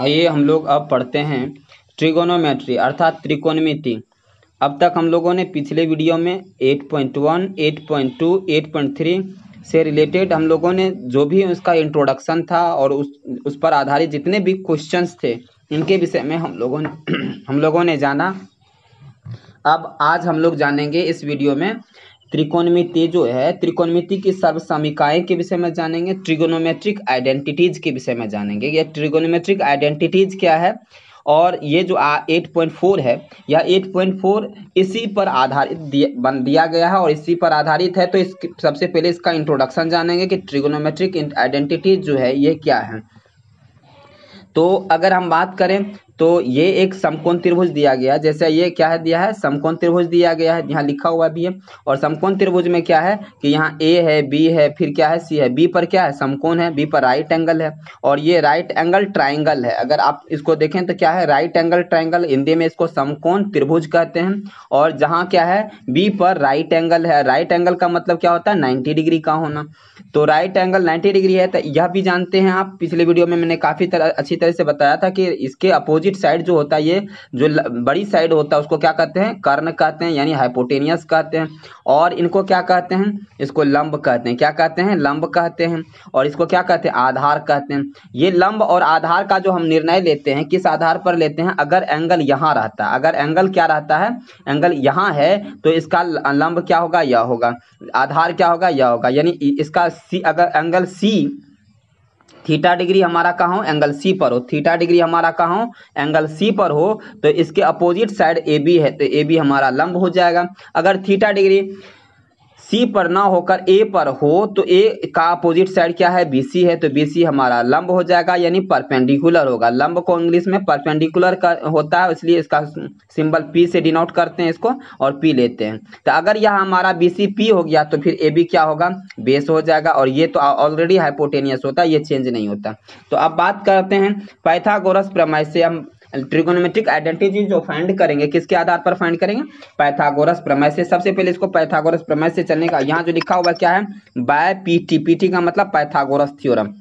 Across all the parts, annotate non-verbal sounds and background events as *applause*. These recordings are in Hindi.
आइए हम लोग अब पढ़ते हैं ट्रिगोनोमेट्री अर्थात त्रिकोणमिति अब तक हम लोगों ने पिछले वीडियो में 8.1, 8.2, 8.3 से रिलेटेड हम लोगों ने जो भी उसका इंट्रोडक्शन था और उस उस पर आधारित जितने भी क्वेश्चंस थे इनके विषय में हम लोगों *clears throat* हम लोगों ने जाना अब आज हम लोग जानेंगे इस वीडियो में त्रिकोणमिति जो है त्रिकोणमिति की सर्वसमिकाएं के विषय में जानेंगे ट्रिगोनोमेट्रिक आइडेंटिटीज के विषय में जानेंगे ये ट्रिगोनोमेट्रिक आइडेंटिटीज क्या है और ये जो आ, 8.4 है यह 8.4 इसी पर आधारित दिया, बन दिया गया है और इसी पर आधारित है तो इस सबसे पहले इसका इंट्रोडक्शन जानेंगे कि ट्रिगोनोमेट्रिक आइडेंटिटीज जो है ये क्या है तो अगर हम बात करें तो ये एक समकोण त्रिभुज दिया गया है जैसे ये क्या है दिया है समकोण त्रिभुज दिया गया है यहाँ लिखा हुआ भी है और समकोण त्रिभुज में क्या है कि यहाँ ए है बी है फिर क्या है सी है बी पर क्या है समकोण है बी पर राइट एंगल है और ये राइट एंगल ट्राइंगल है अगर आप इसको देखें तो क्या है राइट एंगल ट्राइंगल हिंदी में इसको समकोण त्रिभुज कहते हैं और जहाँ क्या है बी पर राइट एंगल है राइट एंगल का मतलब क्या होता है नाइन्टी डिग्री का होना तो राइट एंगल नाइन्टी डिग्री है तो यह भी जानते हैं आप पिछले वीडियो में मैंने काफ़ी तरह अच्छी तरह से बताया था कि इसके अपोजिट अपोजिट साइड जो होता है ये जो बड़ी साइड होता है उसको क्या कहते हैं कर्ण कहते हैं यानी हाइपोटेनियस कहते हैं और इनको क्या कहते हैं इसको लंब कहते हैं क्या कहते हैं लंब कहते हैं और इसको क्या कहते हैं आधार कहते हैं ये लंब और आधार का जो हम निर्णय लेते हैं किस आधार पर लेते हैं अगर एंगल यहाँ रहता है अगर एंगल क्या रहता है एंगल यहाँ है तो इसका लंब क्या होगा यह होगा आधार क्या होगा यह होगा यानी इसका सी अगर एंगल सी थीटा डिग्री हमारा कहा हो एंगल सी पर हो थीटा डिग्री हमारा कहा हो एंगल सी पर हो तो इसके अपोजिट साइड ए बी है तो ए बी हमारा लंब हो जाएगा अगर थीटा डिग्री सी पर ना होकर ए पर हो तो ए का अपोजिट साइड क्या है बी सी है तो बी सी हमारा लंब हो जाएगा यानी परपेंडिकुलर होगा लंब को इंग्लिश में परपेंडिकुलर कर, होता है इसलिए इसका सिंबल पी से डिनोट करते हैं इसको और पी लेते हैं तो अगर यह हमारा बी सी पी हो गया तो फिर ए बी क्या होगा बेस हो जाएगा और ये तो ऑलरेडी हाइपोटेनियस होता है ये चेंज नहीं होता तो अब बात करते हैं पैथागोरस प्रमेय से हम ट्रिगोनोमेट्रिक आइडेंटिटी जो फाइंड करेंगे किसके आधार पर फाइंड करेंगे पैथागोरस प्रमेय से सबसे पहले इसको पैथागोरस प्रमेय से चलने का यहाँ जो लिखा हुआ क्या है बाय पीटी टी का मतलब पैथागोरस थ्योरम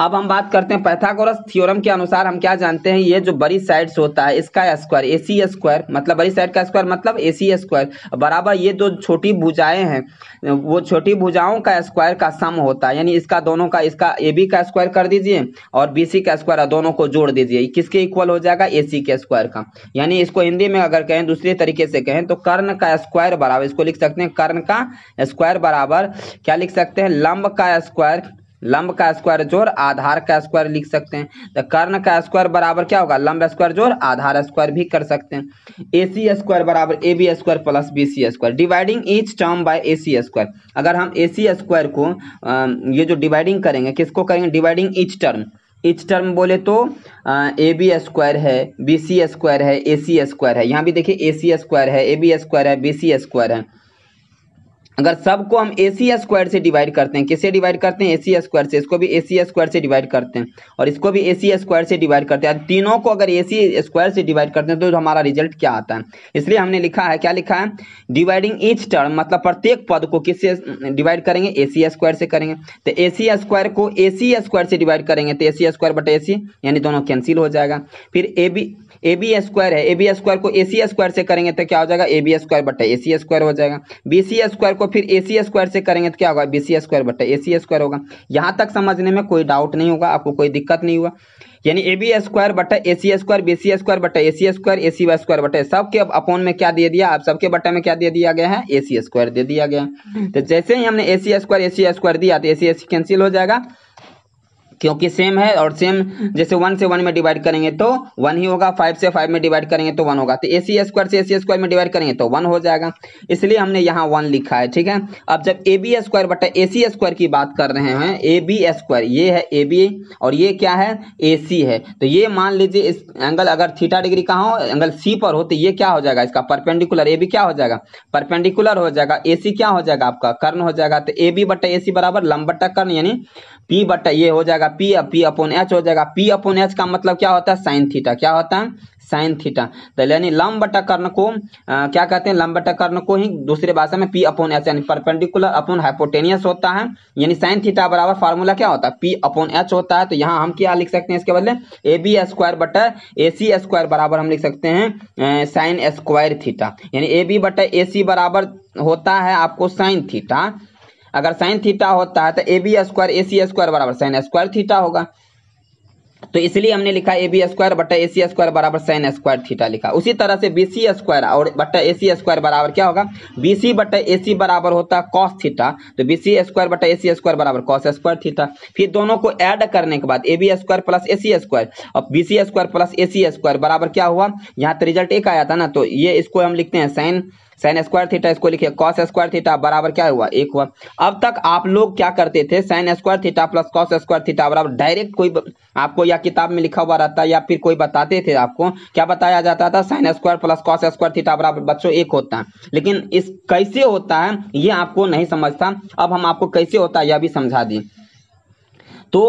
अब हम बात करते हैं पैथागोरस थ्योरम के अनुसार हम क्या जानते हैं ये जो बड़ी साइड्स होता है इसका स्क्वायर ए सी स्क्वायर मतलब बड़ी साइड का स्क्वायर मतलब ए सी स्क्वायर बराबर ये जो छोटी भुजाएं हैं वो छोटी भुजाओं का स्क्वायर का सम होता है यानी इसका दोनों का इसका ए बी का स्क्वायर कर दीजिए और बी सी का स्क्वायर दोनों को जोड़ दीजिए किसके इक्वल हो जाएगा ए सी के स्क्वायर का यानी इसको हिंदी में अगर कहें दूसरे तरीके से कहें तो कर्ण का स्क्वायर बराबर इसको लिख सकते हैं कर्ण का स्क्वायर बराबर क्या लिख सकते हैं लंब का स्क्वायर लंब का स्क्वायर जोर आधार का स्क्वायर लिख सकते हैं तो कर्ण का स्क्वायर बराबर क्या होगा लंब स्क्वायर जोर आधार स्क्वायर भी कर सकते हैं ए सी स्क्वायर बराबर A B square plus B C square dividing each term by A C square अगर हम ए सी स्क्वायर को ये जो डिवाइडिंग करेंगे किसको करेंगे dividing each term each term बोले तो ए बी स्क्वायर है बी सी स्क्वायर है ए सी स्क्वायर है यहाँ भी देखिए ए सी स्क्वायर है ए बी स्क्वायर है बी सी स्क्वायर है अगर सबको हम ए सी स्क्वायर से डिवाइड करते हैं किसे डिवाइड करते हैं ए सी स्क्वायर से इसको भी ए सी स्क्वायर से डिवाइड करते हैं और इसको भी ए सी स्क्वायर से डिवाइड करते हैं तीनों को अगर ए सी स्क्वायर से डिवाइड करते हैं तो हमारा रिजल्ट क्या आता है इसलिए हमने लिखा है क्या लिखा है डिवाइडिंग ईच टर्म मतलब प्रत्येक पद को किससे डिवाइड करेंगे ए सी स्क्वायर से करेंगे तो ए सी स्क्वायर को ए सी स्क्वायर से डिवाइड करेंगे तो ए सी स्क्वायर बट ए सी यानी दोनों कैंसिल हो जाएगा फिर A B A B square है ए बी स्क्वायर को ए सी स्क्वायर से करेंगे तो क्या हो जाएगा ए बी स्क्वायर बट्टा ए सी स्क्वायर हो जाएगा बी सी स्क्वायर को फिर ए सी स्क्वायर से करेंगे तो क्या होगा बी सी स्क्वायर बट्टा ए सी स्क्वायर होगा यहाँ तक समझने में कोई डाउट नहीं होगा आपको कोई दिक्कत नहीं हुआ यानी ए बी स्क्वायर बटा A C square B C square बट्टा A C square A C square बटे सबके अब अपोन में क्या दे दिया आप सबके बटा में क्या दे दिया गया है ए सी स्क्वायर दे दिया गया हम्म। तो जैसे ही हमने ए C square A C square दिया तो ए सी कैंसिल हो जाएगा क्योंकि सेम है और सेम जैसे वन से वन में डिवाइड करेंगे तो वन ही होगा फाइव से फाइव में डिवाइड करेंगे तो वन होगा तो ए सी स्क्वायर से ए सी स्क्वायर में डिवाइड करेंगे तो वन हो जाएगा इसलिए हमने यहाँ वन लिखा है ठीक है अब जब ए बी स्क्वायर बटा ए सी स्क्वायर की बात कर रहे हैं ए बी स्क्वायर ये है ए बी और ये क्या है ए सी है तो ये मान लीजिए इस एंगल अगर थीटा डिग्री का हो एंगल सी पर हो तो ये क्या हो जाएगा इसका परपेंडिकुलर ए बी क्या हो जाएगा परपेंडिकुलर हो जाएगा ए सी क्या हो जाएगा आपका कर्ण हो जाएगा तो ए बी बटा ए सी बराबर लम बटा कर्ण यानी पी बटा ये हो जाएगा जाएगा पी पी अपोन एच हो जाएगा पी अपोन एच का मतलब क्या होता है साइन थीटा क्या होता है साइन थीटा तो यानी लंब टकर्ण को आ, क्या कहते हैं लंब टकर्ण को ही दूसरे भाषा में पी अपोन एच यानी परपेंडिकुलर अपोन हाइपोटेनियस होता है यानी साइन थीटा बराबर फार्मूला क्या होता है पी अपोन एच होता है तो यहाँ हम क्या लिख सकते हैं इसके बदले ए बी स्क्वायर बटा ए सी स्क्वायर बराबर हम लिख सकते हैं साइन स्क्वायर थीटा यानी ए बी बटा ए सी बराबर होता है आपको साइन थीटा अगर साइन थीटा होता है तो A B square A C square बराबर साइन स्क्वायर थीटा होगा तो इसलिए हमने लिखा ए बी स्क्वायर बटा ए सी स्क्वायर बराबर साइन स्क्वायर थीटा लिखा उसी तरह से बी सी स्क्वायर और बटा ए सी स्क्वायर बराबर क्या होगा बी सी बटा ए सी बराबर होता है कॉस थीटा तो बी सी स्क्वायर बटा ए सी स्क्वायर बराबर कॉस स्क्वायर थीटा फिर दोनों को ऐड करने के बाद A B square plus A C square और B C square plus A C square बराबर क्या हुआ यहाँ तो रिजल्ट एक आया था ना तो ये इसको हम लिखते हैं साइन साइन स्क्वायर थीटा इसको लिखिए कॉस स्क्वायर थीटा बराबर क्या हुआ एक हुआ अब तक आप लोग क्या करते थे sine square theta plus cos square theta बराबर डायरेक्ट कोई आपको या किताब में लिखा हुआ रहता या फिर कोई बताते थे आपको क्या बताया जाता था sine square plus cos square theta बराबर बच्चों एक होता है लेकिन इस कैसे होता है ये आपको नहीं समझता अब हम आपको कैसे होता है यह भी समझा दें तो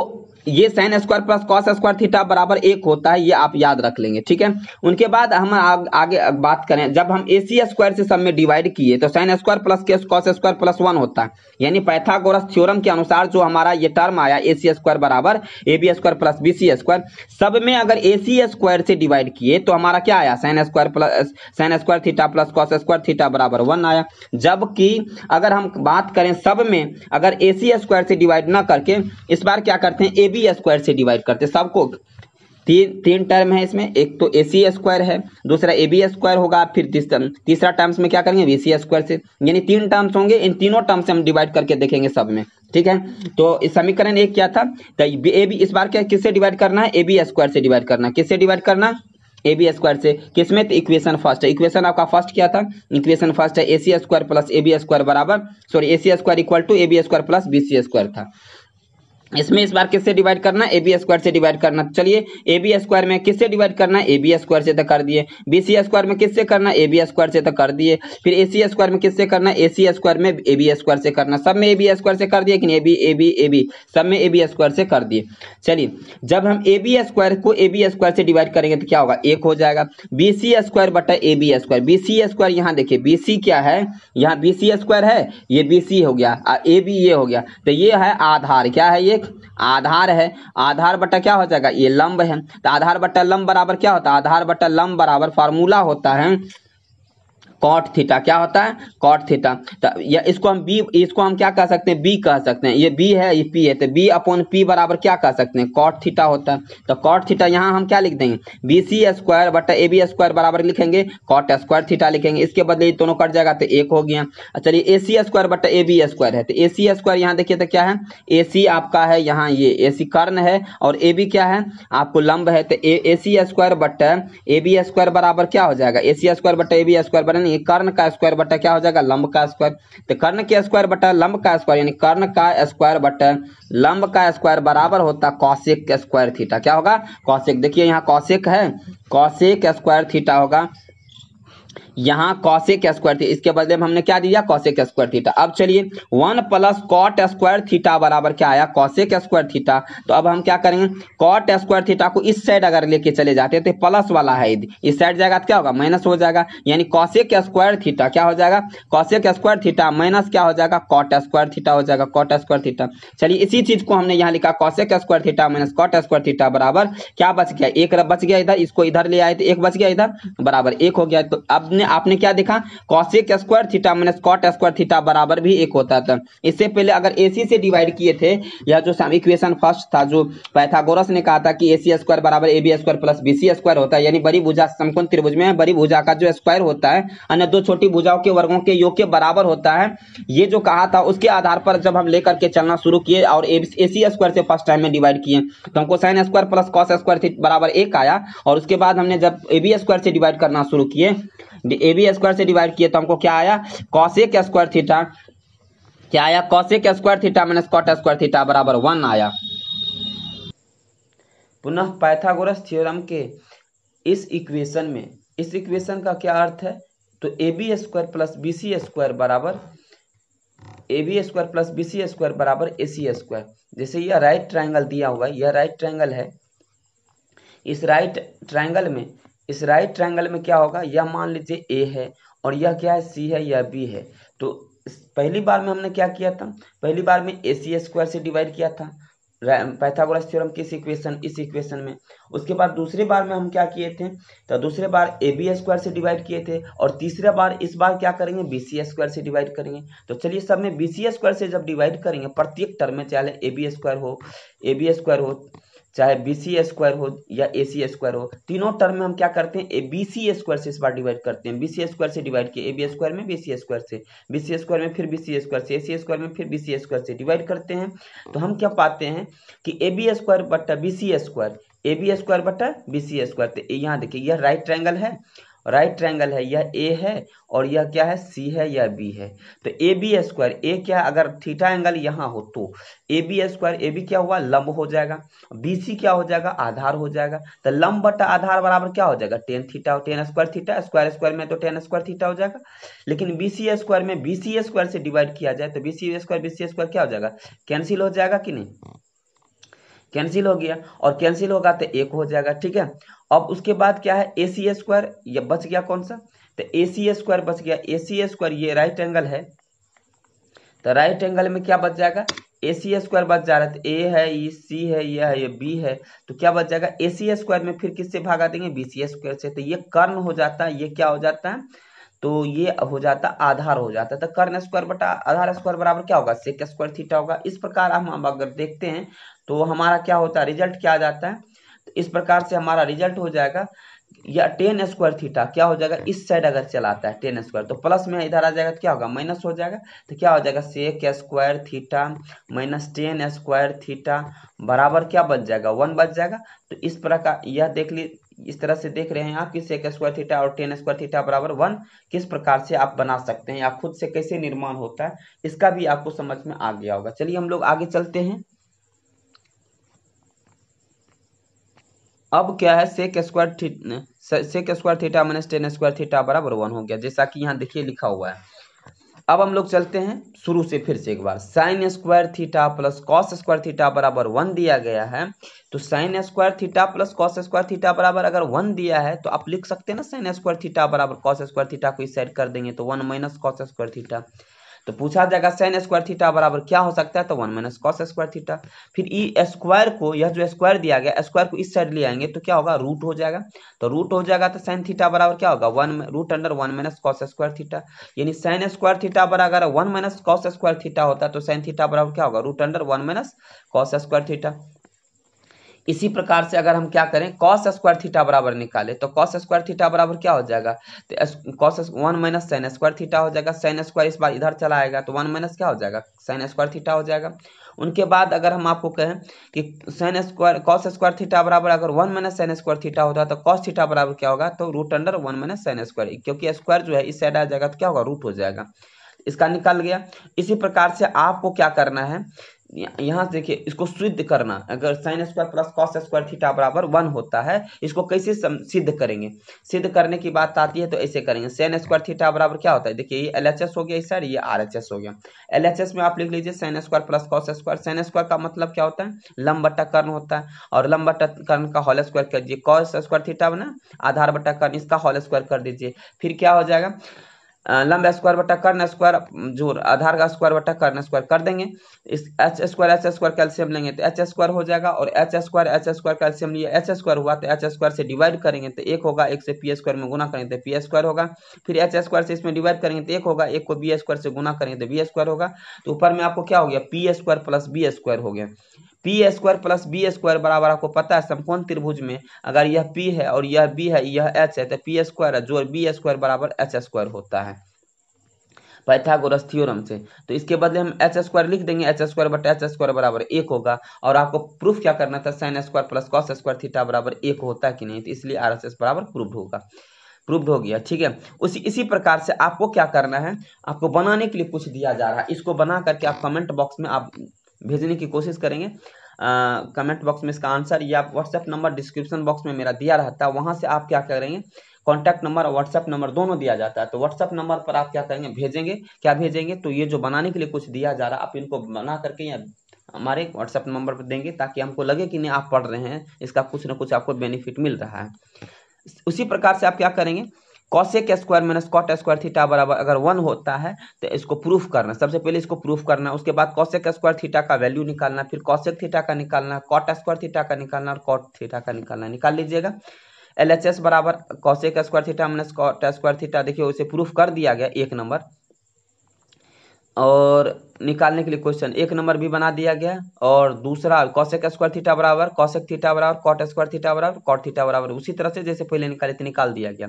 ये sine square plus cos square theta बराबर एक होता है ये आप याद रख लेंगे ठीक है उनके बाद हम आ, आगे बात करें जब हम ए सी स्क्वायर से सब में डिवाइड किए तो साइन स्क्वायर प्लस के कॉस स्क्वायर प्लस वन होता है यानी पैथागोरस थ्योरम के अनुसार जो हमारा ये टर्म आया ए सी स्क्वायर बराबर A B square plus B C square सब में अगर ए सी स्क्वायर से डिवाइड किए तो हमारा क्या आया sine square plus sine square theta plus cos square theta बराबर वन आया जबकि अगर हम बात करें सब में अगर ए सी स्क्वायर से डिवाइड ना करके इस बार क्या करते हैं ए बी बी स्क्वायर से डिवाइड करते हैं सबको तीन तीन टर्म है इसमें एक तो ए सी स्क्वायर है दूसरा ए बी स्क्वायर होगा फिर तीसरा टर्म्स में क्या करेंगे बी सी स्क्वायर से यानी तीन टर्म्स होंगे इन तीनों टर्म से हम डिवाइड करके देखेंगे सब में ठीक है तो इस समीकरण एक क्या था तो ए बी इस बार क्या किससे डिवाइड करना है ए बी स्क्वायर से डिवाइड करना किससे डिवाइड करना ए बी स्क्वायर से किसमें तो इक्वेशन फर्स्ट है इक्वेशन आपका फर्स्ट क्या था इक्वेशन फर्स्ट है A C square plus A B square बराबर sorry A C square equal to A B square plus B C square था इसमें इस बार किससे डिवाइड करना ए बी स्क्वायर से डिवाइड करना चलिए ए बी स्क्वायर में किससे डिवाइड करना ए बी स्क्वायर से तो कर दिए बी सी स्क्वायर में किससे करना ए बी स्क्वायर से तो कर दिए फिर ए सी स्क्वायर में किससे करना ए सी स्क्वायर में ए बी स्क्वायर से करना सब में ए बी स्क्वायर से कर दिए A B A B A B सब में ए बी स्क्वायर से कर दिए चलिए जब हम ए बी स्क्वायर को ए बी स्क्वायर से डिवाइड करेंगे तो क्या होगा एक हो जाएगा बी सी स्क्वायर बटा A B square B C square यहाँ देखिए बी सी क्या है यहाँ बी सी स्क्वायर है ये बी सी हो गया ए बी ये हो गया तो ये है आधार क्या है ये एक आधार है आधार बटा क्या हो जाएगा ये लंब है तो आधार बटा लंब बराबर क्या होता है आधार बटा लंब बराबर फार्मूला होता है कॉट थीटा क्या होता है कॉट थीटा तो या इसको हम बी इसको हम क्या कह सकते हैं बी कह सकते हैं ये बी है ये पी है तो बी अपॉन पी बराबर क्या कह सकते हैं कॉट थीटा होता है तो कॉट थीटा यहाँ हम क्या लिख देंगे बी सी स्क्वायर बटा ए बी स्क्वायर बराबर लिखेंगे कॉट स्क्वायर थीटा लिखेंगे इसके बदले दोनों कट जाएगा तो एक हो गया अच्छा, चलिए ए सी स्क्वायर बटा ए बी स्क्वायर है तो ए सी स्क्वायर यहाँ देखिए तो क्या है ए सी आपका है यहाँ ये ए सी कर्ण है और ए बी क्या है आपको लंब है तो ए सी स्क्वायर बटा ए बी स्क्वायर बराबर क्या हो जाएगा ए सी स्क्वायर बटा ए बी स्क्वायर बराबर यानी कर्ण का स्क्वायर बटा क्या हो जाएगा लंब का स्क्वायर तो कर्ण के स्क्वायर बटा लंब का स्क्वायर यानी कर्ण का स्क्वायर बटा लंब का स्क्वायर बराबर होता कौशिक स्क्वायर थीटा क्या होगा कौशिक देखिए यहाँ कौशिक है कौशिक स्क्वायर थीटा होगा यहाँ कॉसेक स्क्वायर थी इसके बदले में हमने क्या दिया कॉशेक स्क्वायर थीटा अब चलिए one plus cot square theta बराबर क्या आया कॉशिक स्क्वायर थीटा तो अब हम क्या करेंगे कॉट स्क्वायर थीटा को इस साइड अगर लेके चले जाते तो प्लस वाला है इस साइड जाएगा तो क्या होगा माइनस हो जाएगा यानी कॉसेक स्क्वायर थीटा क्या हो जाएगा कॉसेक स्क्वायर थीटा माइनस क्या हो जाएगा कॉट स्क्वायर थीटा हो जाएगा कॉट स्क्वायर थीटा चलिए इसी चीज को हमने यहाँ लिखा cosec square theta minus cot square theta बराबर क्या बच गया एक बच गया इधर इसको इधर ले आए तो एक बच गया इधर बराबर एक हो गया तो अब ने आपने क्या देखा cosec square theta minus cot square theta बराबर भी एक होता था इससे पहले अगर एसी से डिवाइड किए थे या जो इक्वेशन फर्स्ट था जो पैथागोरस ने कहा था कि ए सी स्क्वायर बराबर A B square plus B C square होता है यानी बड़ी भूजा समकुन त्रिभुज में बड़ी भूजा का जो स्क्वायर होता है अन्य दो छोटी भूजाओं के वर्गों के योग के बराबर होता है ये जो कहा था उसके आधार पर जब हम लेकर के चलना शुरू किए और ए सी स्क्वायर से फर्स्ट टाइम में डिवाइड किए तो हमको sine square plus cos square बराबर एक आया और उसके बाद हमने जब ए बी स्क्वायर से डिवाइड करना शुरू किए ए बी स्क्वायर से डिवाइड किए तो हमको क्या आया कॉसेक स्क्वायर थीटा क्या आया cosec square theta minus cot square theta बराबर वन आया पुनः पाइथागोरस थ्योरम के इस इक्वेशन में इस इक्वेशन का क्या अर्थ है तो A B square plus B C square बराबर A B square plus B C square बराबर ए सी स्क्वायर जैसे यह राइट ट्राइंगल दिया हुआ है यह राइट ट्राइंगल है इस राइट ट्राइंगल में इस राइट ट्रायंगल में क्या होगा यह मान लीजिए ए है और यह क्या है सी है यह बी है तो पहली बार में हमने क्या किया था पहली बार में ए सी स्क्वायर से डिवाइड किया था पैथागोरस थ्योरम किस इक्वेशन इस इक्वेशन में उसके बाद दूसरे बार में हम क्या किए थे तो दूसरे बार ए बी स्क्वायर से डिवाइड किए थे और तीसरे बार इस बार क्या करेंगे बी सी स्क्वायर से डिवाइड करेंगे तो चलिए सब में बी सी स्क्वायर से जब डिवाइड करेंगे प्रत्येक टर्म में चाहे ए बी स्क्वायर हो ए बी स्क्वायर हो चाहे बी सी स्क्वायर हो या ए सी स्क्वायर हो तीनों टर्म में हम क्या करते हैं ए बी सी स्क्वायर से इस बार डिवाइड करते हैं बी सी स्क्वायर से डिवाइड किए ए बी स्क्वायर में बी सी स्क्वायर से बी सी स्क्वायर में फिर बी सी स्क्वायर से ए सी स्क्वायर में फिर बी सी स्क्वायर से डिवाइड करते हैं तो हम क्या पाते हैं कि ए बी स्क्वायर बट्टा B C square A B square बट्टा बी सी स्क्वायर यहाँ देखिए यह राइट ट्रैंगल है राइट ट्रायंगल है यह ए है और यह क्या है सी है यह बी है तो ए बी स्क्वायर ए क्या अगर थीटा एंगल यहाँ हो तो A B square A B क्या हुआ लंब हो जाएगा बी सी क्या हो जाएगा आधार हो जाएगा तो लंब बटा आधार बराबर क्या हो जाएगा tan theta tan square theta square square में तो टेन स्क्वायर थीटा हो जाएगा लेकिन बी सी स्क्वायर में बी सी स्क्वायर से डिवाइड किया जाए तो B C square B C square क्या हो जाएगा कैंसिल हो जाएगा कि नहीं कैंसिल हो गया और कैंसिल होगा तो एक हो जाएगा ठीक है अब उसके बाद क्या है ए सी स्क्वायर यह बच गया कौन सा तो ए सी स्क्वायर बच गया ए सी स्क्वायर ये राइट एंगल है तो राइट एंगल में क्या बच जाएगा ए सी स्क्वायर बच जा रहा है ए तो e, e है ये सी है ये है ये बी है तो क्या बच जाएगा ए सी स्क्वायर में फिर किससे भागा देंगे बी सी स्क्वायर से तो ये कर्ण हो जाता है ये क्या हो जाता है तो ये हो जाता आधार हो जाता है तो कर्ण स्क्वायर बटा आधार स्क्वायर बराबर क्या होगा सेक स्क्वायर थीटा होगा इस प्रकार हम अगर देखते हैं तो हमारा क्या होता है रिजल्ट क्या आ जाता है इस प्रकार से हमारा रिजल्ट हो जाएगा या टेन स्क्वायर थीटा क्या हो जाएगा इस साइड अगर चलाता है टेन स्क्वायर तो प्लस में इधर आ जाएगा तो क्या होगा माइनस हो जाएगा तो क्या हो जाएगा sec square theta minus tan square theta बराबर क्या बच जाएगा वन बच जाएगा तो इस प्रकार यह देख ली इस तरह से देख रहे हैं आप कि सेक स्क्वायर थीटा और टेन स्क्वायर थीटा बराबर वन किस प्रकार से आप बना सकते हैं या खुद से कैसे निर्माण होता है इसका भी आपको समझ में आ गया होगा चलिए हम लोग आगे चलते हैं अब क्या है sec square sec square theta minus tan square theta बराबर वन हो गया जैसा कि यहाँ देखिए लिखा हुआ है अब हम लोग चलते हैं शुरू से फिर से एक बार sine square theta plus cos square theta बराबर वन दिया गया है तो sine square theta plus cos square theta बराबर अगर वन दिया है तो आप लिख सकते हैं ना साइन स्क्वायर थीटा बराबर कॉस स्क्वायर थीटा को इस साइड कर देंगे तो one minus cos square theta तो पूछा जाएगा साइन स्क्वायर थीटा बराबर क्या हो सकता है तो one minus cos square theta फिर ई e स्क्वायर को यह जो स्क्वायर दिया गया स्क्वायर को इस साइड ले आएंगे तो क्या होगा रूट हो जाएगा तो रूट हो जाएगा तो साइन थीटा बराबर क्या होगा one root under one minus cos square theta यानी साइन स्क्वायर थीटा बराबर one minus cos square theta होता तो साइन थीटा बराबर क्या होगा root under one minus cos square theta इसी प्रकार से अगर हम क्या करें कॉस स्क्वायर थीटा बराबर निकाले तो कॉस स्क्वायर थीटा बराबर क्या हो जाएगा तो cos one minus sine square theta हो जाएगा साइन स्क्वायर इस बार इधर चला आएगा तो वन माइनस क्या हो जाएगा साइन स्क्वायर थीटा हो जाएगा उनके बाद अगर हम आपको कहें कि sine square cos square theta बराबर अगर one minus sine square theta होता तो कॉस थीटा बराबर क्या होगा तो root under one minus sine square क्योंकि स्क्वायर जो है इस साइड आ जाएगा तो क्या होगा रूट हो जाएगा इसका निकल गया इसी प्रकार से आपको क्या करना है यहाँ से देखिए इसको सिद्ध करना अगर sine square plus cos square theta बराबर वन होता है इसको कैसे सिद्ध करेंगे सिद्ध करने की बात आती है तो ऐसे करेंगे साइन स्क्वायर थीटा बराबर क्या होता है देखिए ये एल हो गया इस साइड ये आर हो गया एल में आप लिख लीजिए sine square plus cos square sine square का मतलब क्या होता है लंब बट्टा कर्ण होता है और लंब बट्टा कर्ण का होल स्क्वायर कर दीजिए कॉस स्क्वायर थीटा बना आधार बटा कर्ण इसका होल स्क्वायर कर दीजिए फिर क्या हो जाएगा लंब स्क्वायर बटा कर्ण स्क्वायर जो आधार का स्क्वायर बटा कर्ण स्क्वायर कर देंगे इस H square H square calcium लेंगे तो एच स्क्वायर हो जाएगा और H square H square calcium लिए एच स्क्वायर हुआ तो एच स्क्वायर से डिवाइड करेंगे तो एक होगा एक से पी स्क्वायर में गुना करेंगे तो पी स्क्वायर होगा फिर एच स्क्वायर से इसमें डिवाइड करेंगे तो एक होगा एक को बी स्क्वायर से गुना करेंगे तो बी स्क्वायर होगा तो ऊपर में आपको क्या हो गया P square plus B square हो गया P square plus B square बराबर आपको पता है समकोण त्रिभुज में अगर यह पी है और यह बी है यह एच है तो पी स्क्वायर है जो बी स्क्वायर बराबर एच स्क्वायर होता है पैथागोरस थ्योरम से तो इसके बदले हम एच स्क्वायर लिख देंगे H square but H square बराबर एक होगा और आपको प्रूफ क्या करना था sine square plus cos square theta बराबर एक होता है कि नहीं तो इसलिए आर एस एस बराबर प्रूफ होगा प्रूफ हो गया ठीक है उसी इसी प्रकार से आपको क्या करना है आपको बनाने के लिए कुछ दिया जा रहा है इसको बना करके आप कमेंट बॉक्स में आप भेजने की कोशिश करेंगे कमेंट बॉक्स में इसका आंसर या व्हाट्सएप नंबर डिस्क्रिप्शन बॉक्स में मेरा दिया रहता है वहां से आप क्या करेंगे कॉन्टैक्ट नंबर और व्हाट्सएप नंबर दोनों दिया जाता है तो व्हाट्सएप नंबर पर आप क्या करेंगे भेजेंगे क्या भेजेंगे तो ये जो बनाने के लिए कुछ दिया जा रहा है आप इनको बना करके या हमारे व्हाट्सएप नंबर पर देंगे ताकि हमको लगे कि नहीं आप पढ़ रहे हैं इसका कुछ ना कुछ आपको बेनिफिट मिल रहा है उसी प्रकार से आप क्या करेंगे cosec square minus cot square theta बराबर अगर वन होता है तो इसको प्रूफ करना सबसे पहले इसको प्रूफ करना उसके बाद कॉशेक स्क्वायर थीटा का वैल्यू निकालना फिर कॉशेक थीटा का निकालना कॉट स्क्वायर थीटा का निकालना और कॉट थीटा का निकालना निकाल लीजिएगा एल एच एस बराबर cosec square theta minus cot square theta देखिए उसे प्रूफ कर दिया गया एक नंबर और निकालने के लिए क्वेश्चन एक नंबर भी बना दिया गया और दूसरा कॉसेक स्क्वायर थीटा बराबर कॉसेक थीटा बराबर कॉट स्क्वायर थीटा बराबर कॉट थीटा बराबर उसी तरह से जैसे पहले निकाले थे निकाल दिया गया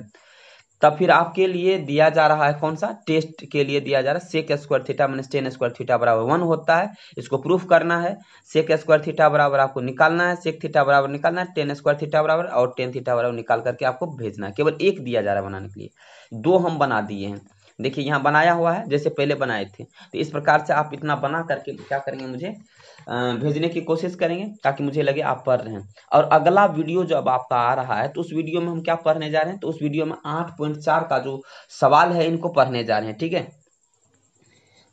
तब फिर आपके लिए दिया जा रहा है कौन सा टेस्ट के लिए दिया जा रहा है sec square theta minus tan square theta बराबर वन होता है इसको प्रूफ करना है सेक स्क्वायर थीटा बराबर आपको निकालना है सेक थीटा बराबर निकालना है टेन स्क्वायर थीटा बराबर और टेन थीटा बराबर निकाल करके आपको भेजना है केवल एक दिया जा रहा है बनाने के लिए दो हम बना दिए हैं देखिए यहाँ बनाया हुआ है जैसे पहले बनाए थे तो इस प्रकार से आप इतना बना करके क्या करेंगे मुझे भेजने की कोशिश करेंगे ताकि मुझे लगे आप पढ़ रहे हैं और अगला वीडियो जब आपका आ रहा है तो उस वीडियो में हम क्या पढ़ने जा रहे हैं तो उस वीडियो में आठ पॉइंट चार का जो सवाल है इनको पढ़ने जा रहे हैं ठीक है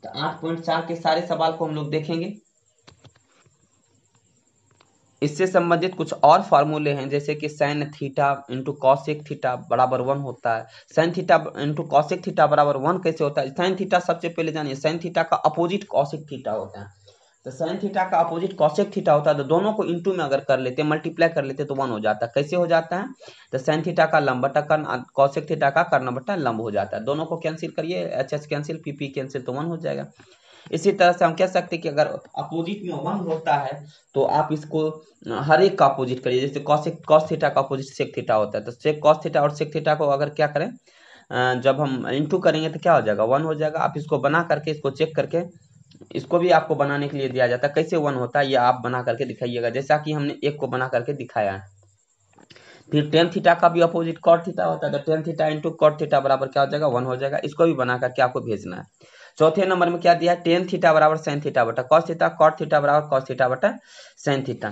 तो आठ पॉइंट चार के सारे सवाल को हम लोग देखेंगे इससे संबंधित कुछ और फार्मूले हैं जैसे कि sine theta into cosec theta बराबर वन होता है sine theta into cosec theta बराबर वन कैसे होता है साइन थीटा सबसे पहले जानिए साइन थीटा का अपोजिट कॉशिक थीटा होता है तो साइन थीटा का अपोजिट कौशिक थीटा होता है तो दोनों को इंटू में अगर कर लेते मल्टीप्लाई कर लेते तो वन हो जाता है कैसे हो जाता है तो साइन थीटा का लंब बटा कर्ण कॉशेक थीटा का कर्ण बटा लंब हो जाता है दोनों को कैंसिल करिए H H cancel P P cancel तो वन हो जाएगा इसी तरह से हम कह सकते हैं कि अगर अपोजिट में वन होता है तो आप इसको हर एक का अपोजिट करिए जैसे कॉस थीटा का अपोजिट सेक थीटा होता है तो सेक कॉस थीटा और सेक थीटा को अगर क्या करें जब हम इंटू करेंगे तो क्या हो जाएगा वन हो जाएगा आप इसको बना करके इसको चेक करके इसको भी आपको बनाने के लिए दिया जाता है कैसे वन होता है ये आप बना करके दिखाइएगा जैसा कि हमने एक को बना करके दिखाया है फिर टेन थीटा का भी अपोजिट कॉट थीटा होता है तो tan theta into cot theta बराबर क्या हो जाएगा वन हो जाएगा इसको भी बना करके आपको भेजना है चौथे नंबर में क्या दिया है टेन थीटा बराबर साइन थीटा बटा कॉस थीटा कॉट थीटा बराबर कॉस थीटा बटा साइन थीटा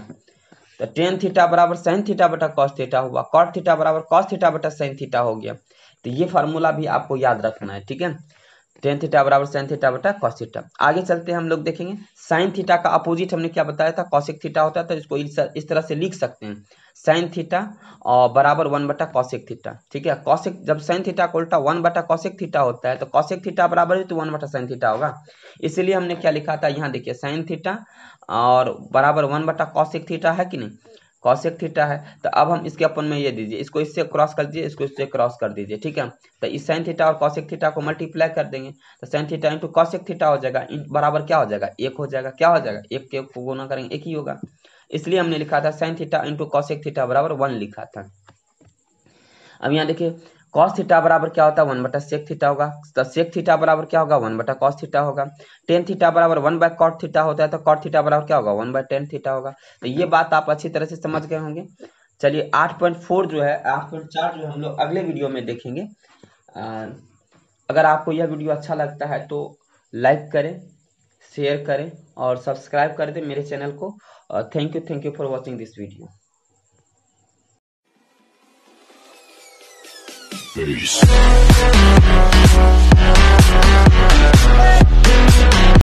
तो टेन थीटा बराबर साइन थीटा बटा कॉस थीटा हुआ कॉट थीटा बराबर कॉस थीटा बटा साइन थीटा हो गया तो ये फॉर्मूला भी आपको याद रखना है ठीक है टेन थीटा बराबर साइन थीटा बटा कॉस थीटा आगे चलते हम लोग देखेंगे साइन थीटा का अपोजिट हमने क्या बताया था कॉशिक थीटा होता था तो इसको इस तरह से लिख सकते हैं साइन थीटा और बराबर वन बटा कॉशिक थीटा ठीक है कॉशिक जब साइन थीटा को उल्टा वन बटा कॉशिक थीटा होता है तो कॉशिक थीटा बराबर है तो वन बटा साइन थीटा होगा इसीलिए हमने क्या लिखा था यहाँ देखिए साइन थीटा और बराबर वन बटा कॉशिक थीटा है कि नहीं कॉशेक थीटा है तो अब हम इसके अपन में ये दीजिए इसको इससे क्रॉस कर दीजिए इसको इससे क्रॉस कर दीजिए ठीक है तो इस साइन थीटा और कॉशेक थीटा को मल्टीप्लाई कर देंगे तो sine theta into cosec theta हो जाएगा बराबर क्या हो जाएगा एक हो जाएगा क्या हो जाएगा एक के गुना करेंगे एक ही होगा इसलिए हमने लिखा था sine theta into cosec theta बराबर वन लिखा था अब यहाँ देखिए कॉस थीटा बराबर क्या होता है वन बटा सेक थीटा होगा तो सेक थीटा बराबर क्या होगा वन बटा कॉस थीटा होगा टेन थीटा बराबर वन बाय कॉट थीटा होता है तो कॉट थीटा बराबर क्या होगा वन बाय टेन थीटा होगा तो ये बात आप अच्छी तरह से समझ गए होंगे चलिए आठ पॉइंट फोर जो है आठ पॉइंट चार जो हम लोग अगले वीडियो में देखेंगे आ, अगर आपको यह वीडियो अच्छा लगता है तो लाइक करें शेयर करें और सब्सक्राइब कर दें मेरे चैनल को thank you thank you for watching this video Peace.